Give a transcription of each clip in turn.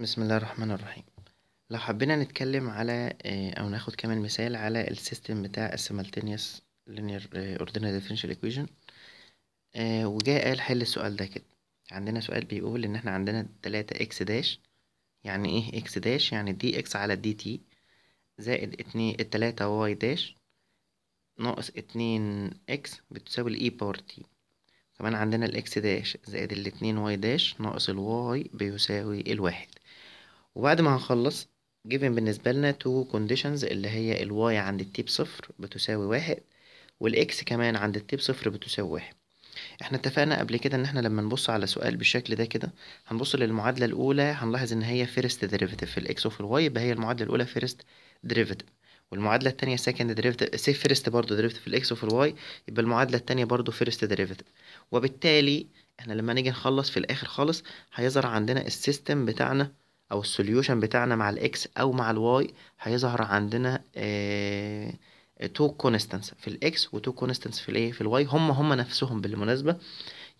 بسم الله الرحمن الرحيم لو حبينا نتكلم على آه، او ناخد كمان مثال على السيستم بتاع السيمالتينيوس لينير اوردينال ديفرنشال ايكويشن وجاء قال حل السؤال ده كده عندنا سؤال بيقول ان احنا عندنا 3 اكس داش يعني ايه اكس داش يعني دي اكس على دي تي زائد 2 3 واي داش ناقص 2 اكس بتساوي الاي باور تي كمان عندنا الاكس داش زائد الاتنين واي داش ناقص الواي بيساوي الواحد وبعد ما هنخلص given بالنسبة لنا two conditions اللي هي الواي عند التيب صفر بتساوي واحد والإكس كمان عند التيب صفر بتساوي واحد احنا اتفقنا قبل كده ان احنا لما نبص على سؤال بالشكل ده كده هنبص للمعادلة الأولى هنلاحظ ان هي فيرست ديريفيتيف في الإكس وفي الواي يبقى هي المعادلة الأولى فيرست ديريفيتيف والمعادلة التانية سكند ديريفيتيف سي فيرست برضه ديريفيتيف في الإكس وفي الواي يبقى المعادلة التانية برضه فيرست ديريفيتيف وبالتالي احنا لما نيجي نخلص في الآخر خالص هيظهر عندنا السيستم بتاعنا او السوليوشن بتاعنا مع الاكس او مع الواي هيظهر عندنا تو آه، كونستانس في الاكس وتو كونستانس في الايه في الواي هم هم نفسهم بالمناسبه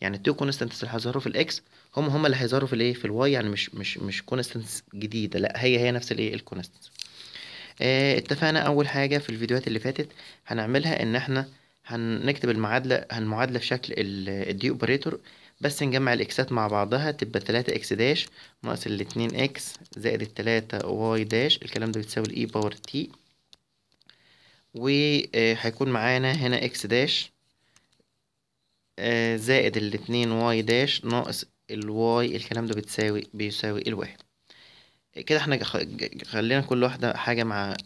يعني التو كونستانس اللي هيظهروا في الاكس هم هم اللي هيظهروا في الايه في الواي يعني مش مش مش كونستانس جديده لا هي هي نفس الايه الكونستانس اه اتفقنا اول حاجه في الفيديوهات اللي فاتت هنعملها ان احنا هنكتب المعادله المعادله في شكل الدي اوبريتور بس نجمع الاكسات مع بعضها تبقى تلاتة اكس داش ناقص الاتنين اكس زائد التلاتة واي داش الكلام ده بتساوي الاي باور e تي وهيكون معانا هنا اكس داش آه، زائد الاتنين واي داش ناقص الواي الكلام ده بتساوي بيساوي الواحد كده احنا خلينا كل واحدة حاجة مع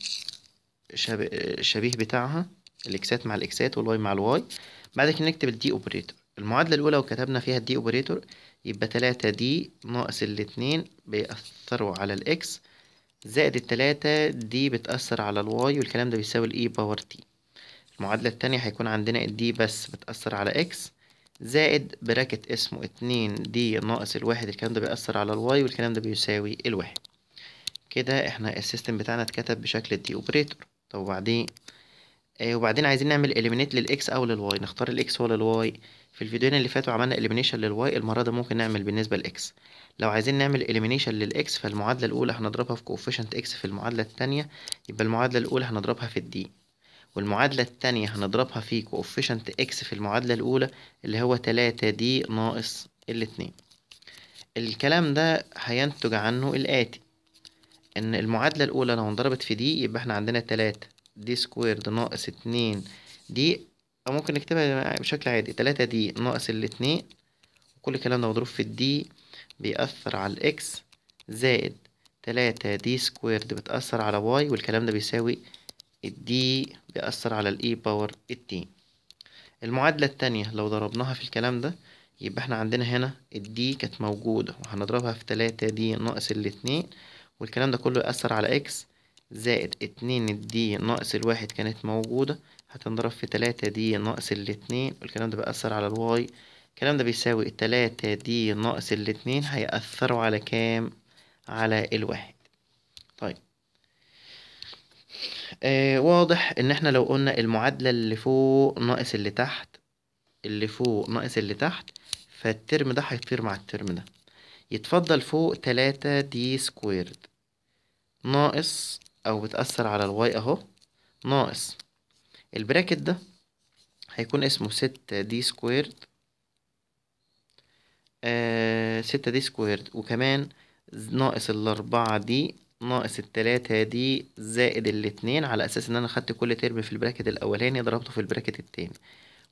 شبيه بتاعها الاكسات مع الاكسات والواي مع الواي بعد كده نكتب الدي اوبريتور المعادلة الأولى وكتبنا فيها الدي أوبريتور يبقى تلاتة دي ناقص الاتنين بيأثروا على الإكس زائد التلاتة دي بتأثر على الواي والكلام ده بيساوي الإي باور تي المعادلة التانية هيكون عندنا الدي بس بتأثر على إكس زائد براكت اسمه اتنين دي ناقص الواحد الكلام ده بيأثر على الواي والكلام ده بيساوي الواحد كده احنا السيستم بتاعنا اتكتب بشكل الدي أوبريتور طب وبعدين آه، وبعدين عايزين نعمل اليمينيت للاكس او للواي نختار الاكس ولا الواي في الفيديوهين اللي فاتوا عملنا اليمينيشن للواي المره ده ممكن نعمل بالنسبه للاكس لو عايزين نعمل اليمينيشن للاكس فالمعادله الاولى هنضربها في كوفيشنت اكس في المعادله التانية يبقى المعادله الاولى هنضربها في الدي والمعادله التانية هنضربها في كوفيشنت اكس في المعادله الاولى اللي هو 3 دي ناقص الاتنين الكلام ده هينتج عنه الاتي ان المعادله الاولى لو انضربت في دي يبقى احنا عندنا 3 دي سكويرد ناقص اتنين دي أو ممكن نكتبها بشكل عادي تلاتة دي ناقص الاتنين وكل الكلام ده مضروب في الدي بيأثر على الإكس زائد تلاتة دي سكويرد بتأثر على واي والكلام ده بيساوي الدي بيأثر على الإي باور التي المعادلة التانية لو ضربناها في الكلام ده يبقى احنا عندنا هنا الدي كانت موجودة وهنضربها في تلاتة دي ناقص الاتنين والكلام ده كله يأثر على إكس زائد اتنين الدي ناقص الواحد كانت موجودة هتنضرب في تلاتة دي ناقص الاتنين والكلام ده بيأثر على الواي الكلام ده بيساوي تلاتة دي ناقص الاتنين هيأثروا على كام على الواحد طيب آه واضح ان احنا لو قلنا المعادلة اللي فوق ناقص اللي تحت اللي فوق ناقص اللي تحت فالترم ده هيطير مع الترم ده يتفضل فوق تلاتة دي سكويرد ناقص أو بتأثر على الواي أهو ناقص البراكت ده هيكون اسمه ستة دي سكويرد آه، ستة دي سكويرد وكمان ناقص الأربعة دي ناقص التلاتة دي زائد الاتنين على أساس إن أنا خدت كل ترم في البراكت الأولاني ضربته في البراكت التاني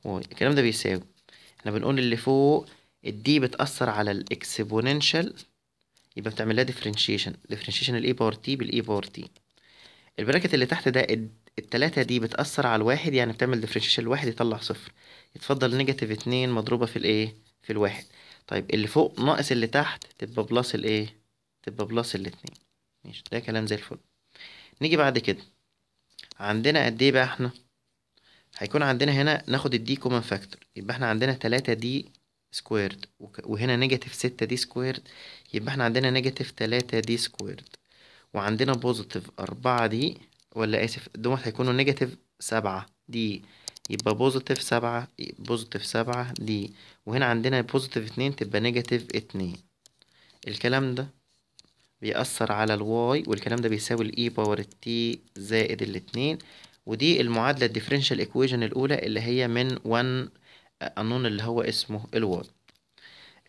الكلام ده بيساوي احنا بنقول اللي فوق الدي بتأثر على الإكسبوننشال يبقى بتعمل لها ديفرنشيشن ديفرنشيشن الإي باور تي بالإي باور تي البراكت اللي تحت ده التلاتة دي بتأثر على الواحد يعني بتعمل ديفرنشيشن الواحد يطلع صفر يتفضل نيجاتيف اتنين مضروبة في الايه في الواحد طيب اللي فوق ناقص اللي تحت تبقى بلس الايه تبقى بلس الاتنين ماشي ده كلام زي الفل نيجي بعد كده عندنا قد ايه بقى احنا هيكون عندنا هنا ناخد الدي كومن فاكتور يبقى احنا عندنا تلاتة دي سكويرد وهنا نيجاتيف ستة دي سكويرد يبقى احنا عندنا نيجاتيف تلاتة دي سكويرد وعندنا بوزيتيف أربعة دي ولا آسف دول هيكونوا نيجاتيف سبعة دي يبقى بوزيتيف سبعة بوزيتيف سبعة دي وهنا عندنا بوزيتيف اتنين تبقى نيجاتيف اتنين الكلام ده بيأثر على الواي والكلام ده بيساوي الاي باور التي زائد الاتنين ودي المعادلة الديفرنشال ايكويجن الأولى اللي هي من ون قانون اللي هو اسمه الواي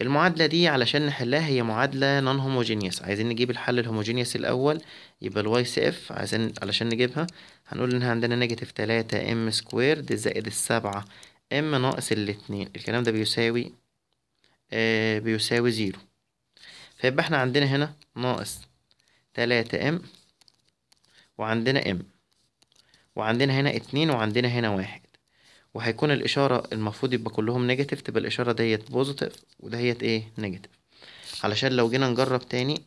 المعادلة دي علشان نحلها هي معادلة نون هوموجينيوس عايزين نجيب الحل الهوموجينيوس الأول يبقى الواي سي اف عايزين علشان نجيبها هنقول إن عندنا نيجاتيف تلاتة ام سكويرد زائد السبعة ام ناقص الاتنين الكلام ده بيساوي آه بيساوي زيرو فيبقى احنا عندنا هنا ناقص تلاتة ام وعندنا ام وعندنا هنا اتنين وعندنا هنا واحد وهيكون الاشاره المفروض يبقى كلهم نيجاتيف تبقى الاشاره ديت بوزيتيف ودهيت ايه نيجاتيف علشان لو جينا نجرب تاني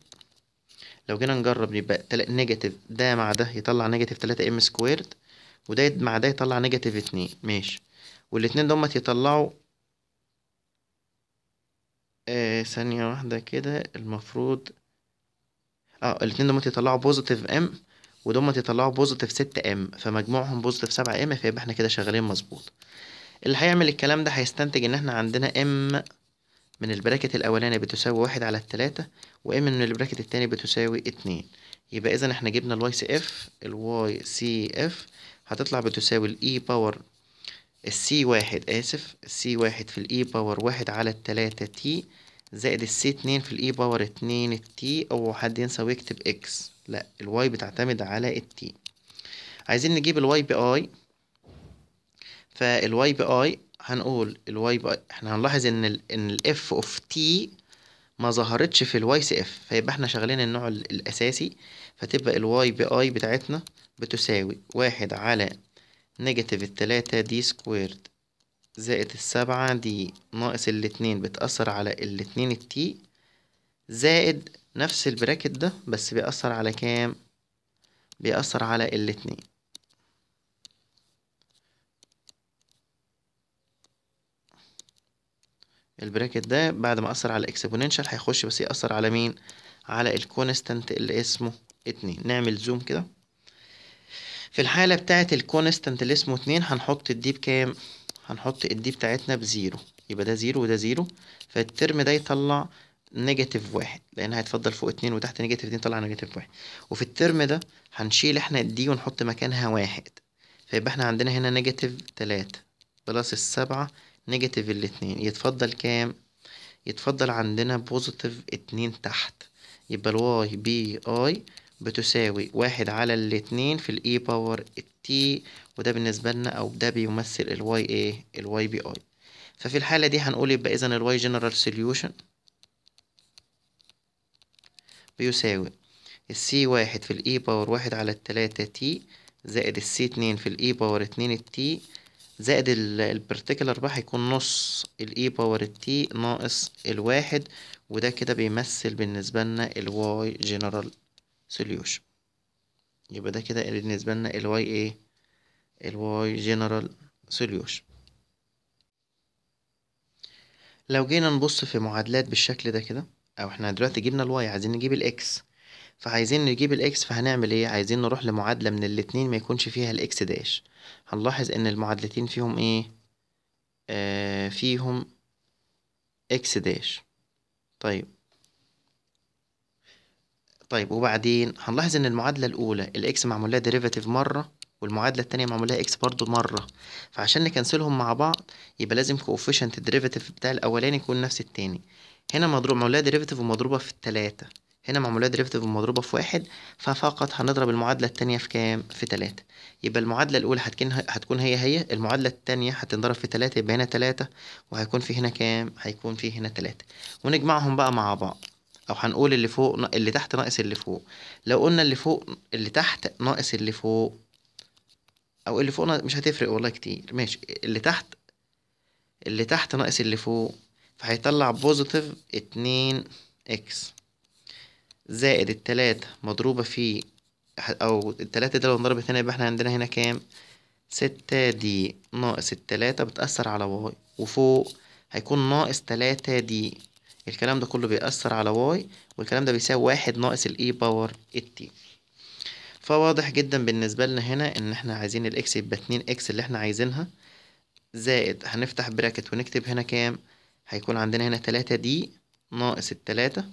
لو جينا نجرب يبقى نيجاتيف ده مع ده يطلع نيجاتيف تلاتة ام سكويرد وده مع ده يطلع نيجاتيف اتنين ماشي والاتنين دومت يطلعوا آه ثانية واحدة كده المفروض اه الاتنين دومت يطلعوا بوزيتيف ام ودول تطلعوا بوزيتيف 6 ام فمجموعهم بوزيتيف 7 ام فيبقى احنا كده شغالين مظبوط اللي هيعمل الكلام ده هيستنتج ان احنا عندنا ام من البراكت الاولاني بتساوي واحد على التلاتة وام من البراكت التاني بتساوي اتنين يبقى اذا احنا جبنا الواي سي اف الواي سي اف هتطلع بتساوي الاي باور السي واحد اسف السي واحد في الاي باور e واحد على التلاتة تي زائد السي اتنين في الاي باور e اتنين التي او حد ينسى ويكتب اكس لا الواي بتعتمد على التي عايزين نجيب الواي باي فالواي باي هنقول الواي باي احنا هنلاحظ ان الـ ان الاف اوف تي ما ظهرتش في الواي سي اف فيبقى احنا شغالين النوع الاساسي فتبقى الواي باي بتاعتنا بتساوي واحد على نيجاتيف التلاتة دي سكويرد زائد السبعة دي ناقص الاتنين بتأثر على الاتنين التي زائد نفس البراكت ده بس بيأثر على كام بيأثر على الاتنين البراكت ده بعد ما أثر على الاكسبوننشال هيخش بس يأثر على مين على الكونستنت اللي اسمه اتنين نعمل زوم كده في الحالة بتاعة الكونستنت اللي اسمه اتنين هنحط الدي بكام هنحط الدي بتاعتنا بزيرو يبقى ده زيرو وده زيرو فالترم ده يطلع نيجاتيف واحد لان هيتفضل فوق اتنين وتحت نيجاتيف اتنين طلع نيجاتيف واحد وفي الترم ده هنشيل احنا دي ونحط مكانها واحد فيبقى احنا عندنا هنا نيجاتيف تلاتة بلس السبعة نيجاتيف الاتنين يتفضل كام يتفضل عندنا بوزيتيف اتنين تحت يبقى الواي بي اي بتساوي واحد على الاتنين في الاي باور التي وده بالنسبة لنا او ده بيمثل الواي ايه الواي بي اي ففي الحالة دي هنقول يبقى اذا الواي جنرال سوليوشن بيساوي السي واحد في الاي باور e واحد على التلاتة تي زائد السي اتنين في الاي باور e اتنين التي زائد البرتيكولار بقى هيكون نص الاي باور التي ناقص الواحد وده كده بيمثل بالنسبة لنا الواي جنرال سوليوشن يبقى ده كده بالنسبة لنا الواي ايه الواي جنرال سوليوشن لو جينا نبص في معادلات بالشكل ده كده او احنا دلوقتي جبنا الواي عايزين نجيب الاكس فعايزين نجيب الاكس فهنعمل ايه عايزين نروح لمعادله من الاتنين ما يكونش فيها الاكس داش هنلاحظ ان المعادلتين فيهم ايه آه فيهم اكس داش طيب طيب وبعدين هنلاحظ ان المعادله الاولى الاكس معمول لها ديريفاتيف مره والمعادله الثانيه معمول لها اكس برضو مره فعشان نكنسلهم مع بعض يبقى لازم كوفيشنت الديريفاتيف بتاع الاولاني يكون نفس التاني هنا مضروب معمولها ديريفيتيف ومضروبة في التلاتة هنا معمولها ديريفيتيف ومضروبة في واحد ففقط هنضرب المعادلة التانية في كام؟ في تلاتة يبقى المعادلة الأولى هتكون هتكون هي هي المعادلة التانية هتنضرب في تلاتة يبقى هنا تلاتة وهيكون في هنا كام؟ هيكون في هنا تلاتة ونجمعهم بقى مع بعض أو هنقول اللي فوق اللي تحت ناقص اللي فوق لو قلنا اللي فوق اللي تحت ناقص اللي فوق أو اللي فوق مش هتفرق والله كتير ماشي اللي تحت اللي تحت ناقص اللي فوق فهيطلع بوزيتيف اتنين اكس زائد التلاتة مضروبة في أو التلاتة ده لو نضرب هنا يبقى احنا عندنا هنا كام ستة دي ناقص التلاتة بتأثر على واي وفوق هيكون ناقص تلاتة دي الكلام ده كله بيأثر على واي والكلام ده بيساوي واحد ناقص الاي باور التي فواضح جدا بالنسبة لنا هنا ان احنا عايزين الاكس يبقى اتنين اكس اللي احنا عايزينها زائد هنفتح براكت ونكتب هنا كام هيكون عندنا هنا تلاتة دي ناقص التلاتة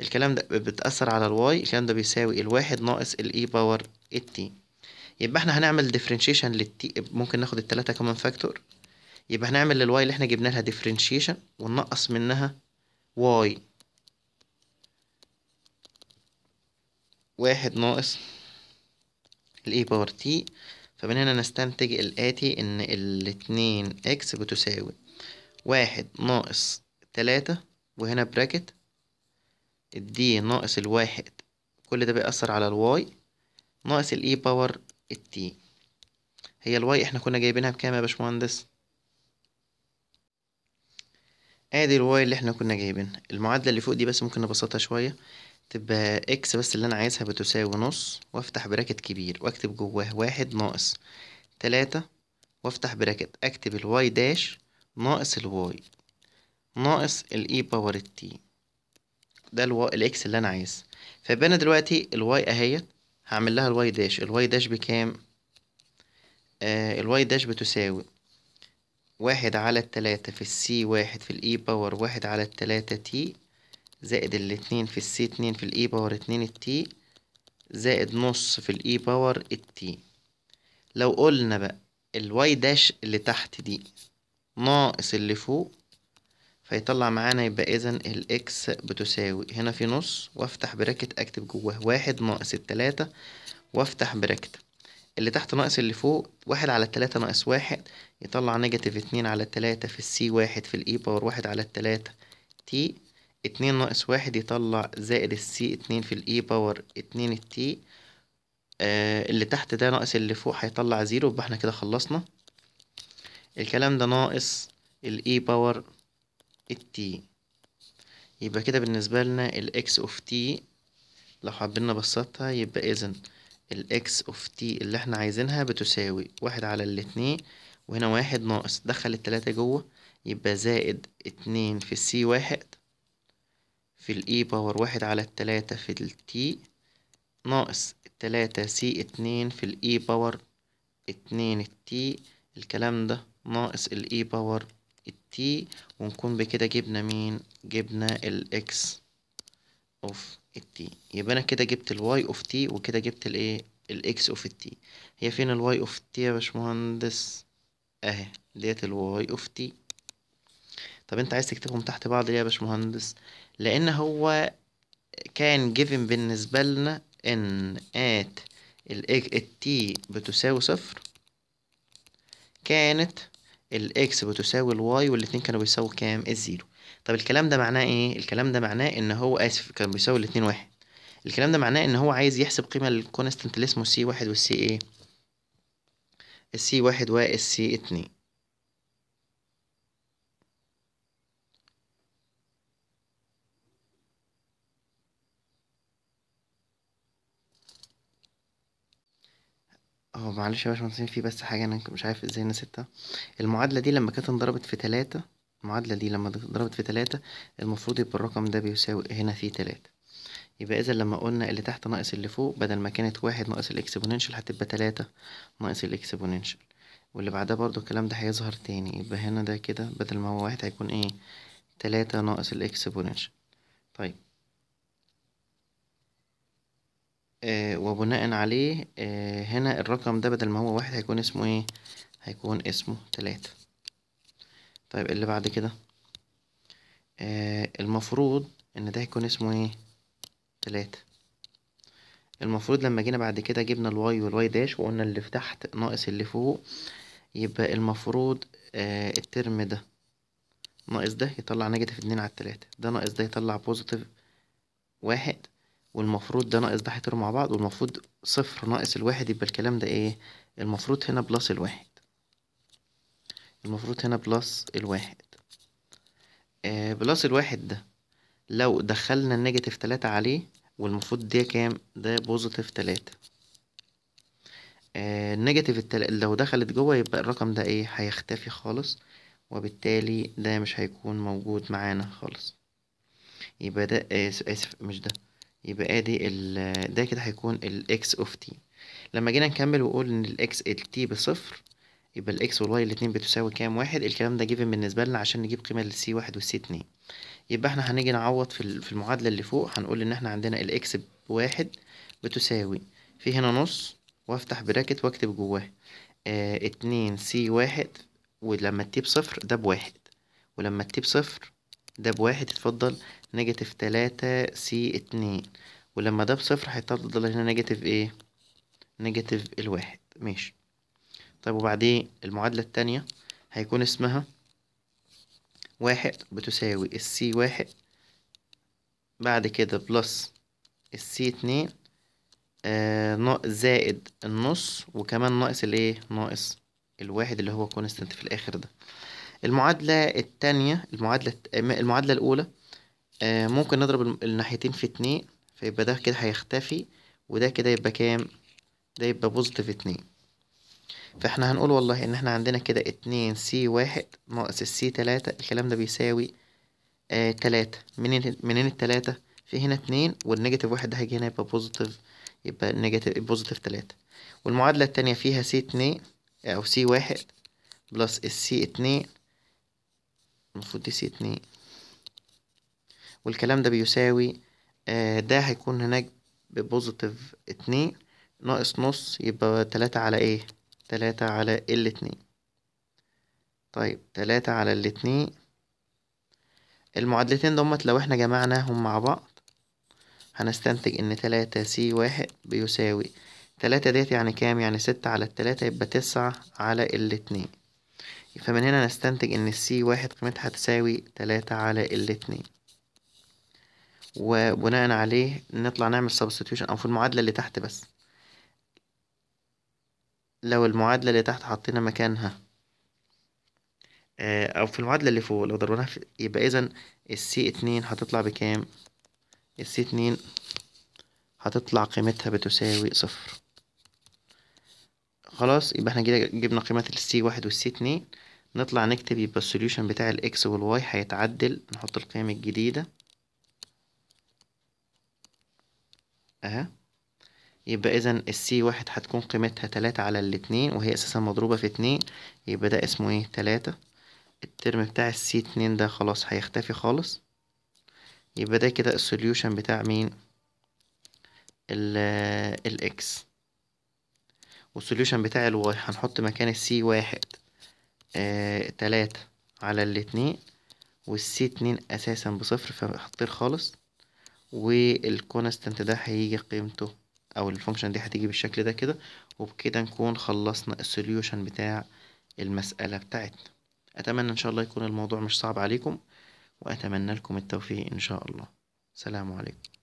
الكلام ده بتأثر على الواي الكلام ده بيساوي الواحد ناقص الاي باور التي يبقى احنا هنعمل ديفرنشيشن للتي ممكن ناخد التلاتة كمان فاكتور يبقى هنعمل للواي اللي احنا جبنا لها ديفرنشيشن وننقص منها واي واحد ناقص الاي باور تي فمن هنا نستنتج الآتي إن الاتنين اكس بتساوي واحد ناقص تلاتة وهنا براكت الدي ناقص الواحد كل ده بيأثر على الواي ناقص الاي باور التي هي الواي احنا كنا جايبينها بكام يا باشمهندس ادي الواي اللي احنا كنا جايبينها المعادلة اللي فوق دي بس ممكن نبسطها شوية تبقى اكس بس اللي انا عايزها بتساوي نص وافتح براكت كبير واكتب جواه واحد ناقص تلاتة وافتح براكت اكتب الواي داش ناقص الواي ناقص الاي باور التي ده الـ الاكس اللي انا عايز فيبقى انا دلوقتي الواي اهيت هعمل لها الواي داش الواي داش بكام آه الواي داش بتساوي واحد على التلاتة في السي واحد في الاي باور e واحد على التلاتة تي زائد الاتنين في السي اتنين في الاي باور اتنين التي e زائد نص في الاي باور التي لو قلنا بقى الواي داش اللي تحت دي ناقص اللي فوق فيطلع معانا يبقى إذا الإكس بتساوي هنا في نص وأفتح براكت أكتب جواه واحد ناقص التلاتة وأفتح براكت اللي تحت ناقص اللي فوق واحد على التلاتة ناقص واحد يطلع نيجاتيف اتنين على التلاتة في السي واحد في الإي باور واحد على التلاتة تي اتنين ناقص واحد يطلع زائد السي اتنين في الإي باور اتنين التي آه اللي تحت ده ناقص اللي فوق هيطلع زيرو يبقى احنا كده خلصنا الكلام ده ناقص الاي باور التي يبقى كده بالنسبة لنا الاكس اوف تي لو حابين نبسطها يبقى اذا الاكس اوف تي اللي احنا عايزينها بتساوي واحد على الاتنين وهنا واحد ناقص دخل التلاتة جوه يبقى زائد اتنين في السي واحد في الاي باور e واحد على التلاتة في التي ناقص التلاتة سي اتنين في الاي باور e اتنين التي الكلام ده ناقص الاي باور التي ونكون بكده جبنا مين جبنا الاكس اوف التي يبقى انا كده جبت الواي اوف تي وكده جبت الايه الاكس اوف التي هي فين الواي اوف تي يا باشمهندس اهي ديت الواي اوف تي طب انت عايز تكتبهم تحت بعض ليه يا باشمهندس لان هو كان جيفن بالنسبه لنا ان ات تي بتساوي صفر كانت الاكس بتساوي الواي والاتنين كانوا بيساووا كام الزيرو طب الكلام ده معناه ايه الكلام ده معناه ان هو اسف كان بيساوي الاتنين واحد الكلام ده معناه ان هو عايز يحسب قيمه للكونستنت اللي اسمه سي واحد والسي ايه السي واحد والسي اتنين هو معلش يا باشمهندسين في بس حاجة أنا مش عارف ازاي نسيتها المعادلة دي لما كانت انضربت في تلاتة المعادلة دي لما ضربت في تلاتة المفروض يبقى الرقم ده بيساوي هنا في تلاتة يبقى إذا لما قلنا اللي تحت ناقص اللي فوق بدل ما كانت واحد ناقص الإكسبوننشال هتبقى تلاتة ناقص الإكسبوننشال واللي بعدها برضو الكلام ده هيظهر تاني يبقى هنا ده كده بدل ما هو واحد هيكون ايه تلاتة ناقص الإكسبوننشال طيب آه، وبناء عليه آه، هنا الرقم ده بدل ما هو واحد هيكون اسمه ايه هيكون اسمه تلاتة طيب اللي بعد كده آه، المفروض ان ده هيكون اسمه ايه تلاتة المفروض لما جينا بعد كده جبنا الواي والواي داش وقلنا اللي تحت ناقص اللي فوق يبقى المفروض الترم ده ناقص ده يطلع نيجاتيف اتنين على التلاتة ده ناقص ده يطلع بوزيتيف واحد والمفروض ده ناقص ده هيطيروا مع بعض والمفروض صفر ناقص الواحد يبقى الكلام ده ايه المفروض هنا بلس الواحد المفروض هنا بلس الواحد آه بلس الواحد ده لو دخلنا النيجاتيف تلاتة عليه والمفروض ده كام ده بوزيتيف تلاتة آه النيجاتيف التل... لو دخلت جوه يبقى الرقم ده ايه هيختفي خالص وبالتالي ده مش هيكون موجود معانا خالص يبقى ده آسف مش ده يبقى ادي ال ده كده هيكون الاكس اوف تي لما جينا نكمل ونقول ان الاكس التي بصفر يبقى الاكس والواي الاتنين بتساوي كام واحد الكلام ده جيفن بالنسبه لنا عشان نجيب قيمه للسي واحد والسي اتنين يبقى احنا هنيجي نعوض في المعادله اللي فوق هنقول ان احنا عندنا الاكس بواحد بتساوي في هنا نص وافتح براكت واكتب جواه آه، اتنين سي واحد ولما التي بصفر ده بواحد ولما التي بصفر ده بواحد يتفضل نيجاتيف تلاتة سي اتنين ولما ده بصفر هيتفضل هنا نيجاتيف ايه نيجاتيف الواحد ماشي طيب وبعدين المعادلة التانية هيكون اسمها واحد بتساوي السي واحد بعد كده بلس السي اتنين آه زائد النص وكمان ناقص الايه ناقص الواحد اللي هو كونستنت في الاخر ده المعادلة التانية المعادلة المعادلة الأولى آه، ممكن نضرب الناحيتين في اتنين فيبقى ده كده هيختفي وده كده يبقى كام ده يبقى بوزيتيف اتنين فاحنا هنقول والله ان احنا عندنا كده اتنين سي واحد ناقص السي تلاتة الكلام ده بيساوي آه، تلاتة منين منين التلاتة في هنا اتنين والنيجاتيف واحد ده هيجي هنا يبقى بوزيتيف يبقى نيجاتيف بوزيتيف تلاتة والمعادلة التانية فيها سي اتنين او سي واحد بلس السي اتنين المفروض دي سي اتنين والكلام ده بيساوي آه، ده هيكون هناك ببوزيتيف اتنين ناقص نص يبقى تلاتة على ايه تلاتة على الاتنين طيب تلاتة على الاتنين المعادلتين دومت لو احنا جمعناهم مع بعض هنستنتج ان تلاتة سي واحد بيساوي تلاتة ديت يعني كام يعني ستة على التلاتة يبقى تسعة على الاتنين فمن هنا نستنتج ان السي واحد قيمتها هتساوي تلاتة على الاتنين وبناء عليه نطلع نعمل سبستيوشن او في المعادلة اللي تحت بس لو المعادلة اللي تحت حطينا مكانها آه، او في المعادلة اللي فوق لو ضربناها يبقى اذا السي اتنين هتطلع بكام السي اتنين هتطلع قيمتها بتساوي صفر خلاص يبقى احنا كده جبنا قيمة السي واحد والسي اتنين نطلع نكتب يبقى السوليوشن بتاع الاكس والواي هيتعدل نحط القيم الجديدة اهي يبقى اذا السي واحد هتكون قيمتها تلاتة على الاتنين وهي اساسا مضروبة في اتنين يبقى ده اسمه ايه تلاتة الترم بتاع السي اتنين ده خلاص هيختفي خالص يبقى ده كده السوليوشن بتاع مين الاكس والسوليوشن بتاع الواي هنحط مكان السي واحد آه تلاتة على الاتنين والسي اتنين أساسا بصفر فهتطير خالص والكونستنت ده هيجي قيمته أو الفونكشن دي هتيجي بالشكل ده كده وبكده نكون خلصنا السوليوشن بتاع المسألة بتاعتنا أتمنى إن شاء الله يكون الموضوع مش صعب عليكم وأتمنى لكم التوفيق إن شاء الله سلام عليكم